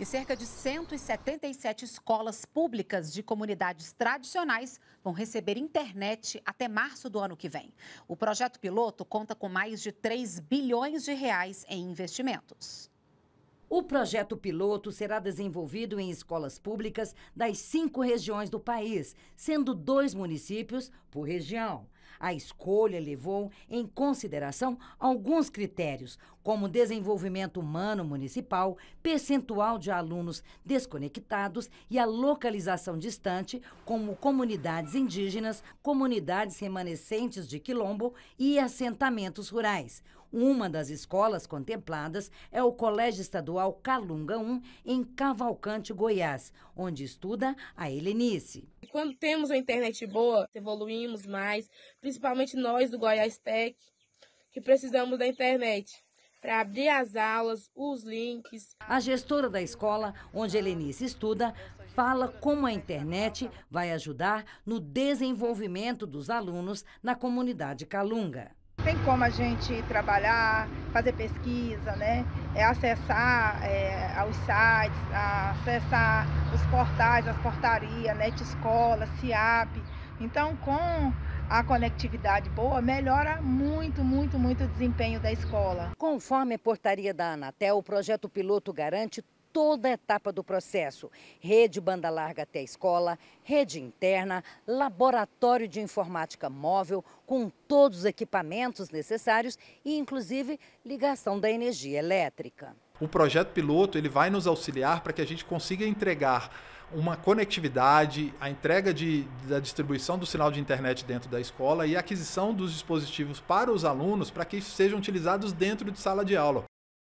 E cerca de 177 escolas públicas de comunidades tradicionais vão receber internet até março do ano que vem. O projeto piloto conta com mais de 3 bilhões de reais em investimentos. O projeto piloto será desenvolvido em escolas públicas das cinco regiões do país, sendo dois municípios por região. A escolha levou em consideração alguns critérios, como desenvolvimento humano municipal, percentual de alunos desconectados e a localização distante, como comunidades indígenas, comunidades remanescentes de quilombo e assentamentos rurais. Uma das escolas contempladas é o Colégio Estadual Calunga 1, em Cavalcante, Goiás, onde estuda a Helenice. Quando temos uma internet boa, evoluímos mais, principalmente nós do Goiás Tech, que precisamos da internet para abrir as aulas, os links. A gestora da escola, onde Helenice estuda, fala como a internet vai ajudar no desenvolvimento dos alunos na comunidade Calunga tem como a gente trabalhar, fazer pesquisa, né? É acessar é, os sites, acessar os portais, as portarias, NET né? Escola, CIAP. Então, com a conectividade boa melhora muito, muito, muito o desempenho da escola. Conforme a portaria da Anatel, o projeto piloto garante toda a etapa do processo: rede banda larga até a escola, rede interna, laboratório de informática móvel, com todos os equipamentos necessários e, inclusive, ligação da energia elétrica. O projeto piloto ele vai nos auxiliar para que a gente consiga entregar uma conectividade, a entrega de, da distribuição do sinal de internet dentro da escola e a aquisição dos dispositivos para os alunos para que sejam utilizados dentro de sala de aula.